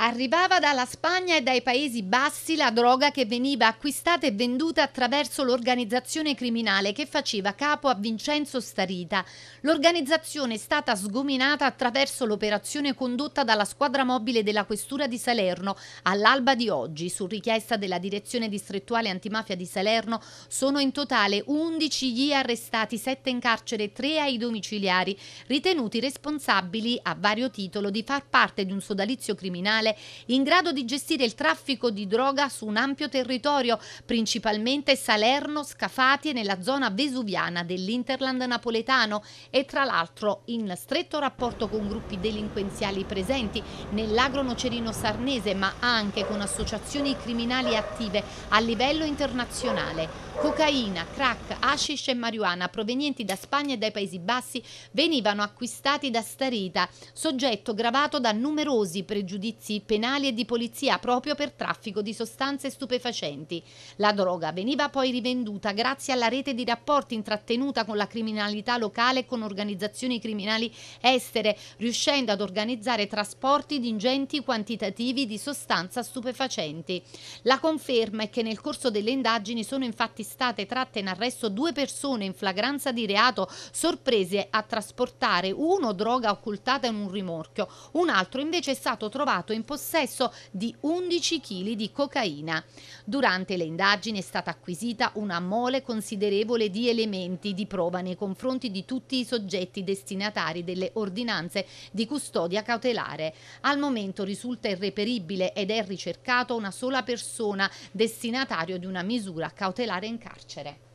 Arrivava dalla Spagna e dai Paesi Bassi la droga che veniva acquistata e venduta attraverso l'organizzazione criminale che faceva capo a Vincenzo Starita. L'organizzazione è stata sgominata attraverso l'operazione condotta dalla squadra mobile della Questura di Salerno all'alba di oggi. Su richiesta della Direzione Distrettuale Antimafia di Salerno sono in totale 11 gli arrestati, 7 in carcere e 3 ai domiciliari, ritenuti responsabili a vario titolo di far parte di un sodalizio criminale criminale in grado di gestire il traffico di droga su un ampio territorio, principalmente Salerno, Scafati e nella zona vesuviana dell'Interland napoletano e tra l'altro in stretto rapporto con gruppi delinquenziali presenti nell'agronocerino sarnese ma anche con associazioni criminali attive a livello internazionale. Cocaina, crack, hashish e marijuana provenienti da Spagna e dai Paesi Bassi venivano acquistati da Starita, soggetto gravato da numerosi pregiudizi penali e di polizia proprio per traffico di sostanze stupefacenti. La droga veniva poi rivenduta grazie alla rete di rapporti intrattenuta con la criminalità locale e con organizzazioni criminali estere, riuscendo ad organizzare trasporti di ingenti quantitativi di sostanza stupefacenti. La conferma è che nel corso delle indagini sono infatti state tratte in arresto due persone in flagranza di reato sorprese a trasportare uno droga occultata in un rimorchio, un altro invece è stato trovato in possesso di 11 kg di cocaina. Durante le indagini è stata acquisita una mole considerevole di elementi di prova nei confronti di tutti i soggetti destinatari delle ordinanze di custodia cautelare. Al momento risulta irreperibile ed è ricercato una sola persona destinatario di una misura cautelare in carcere.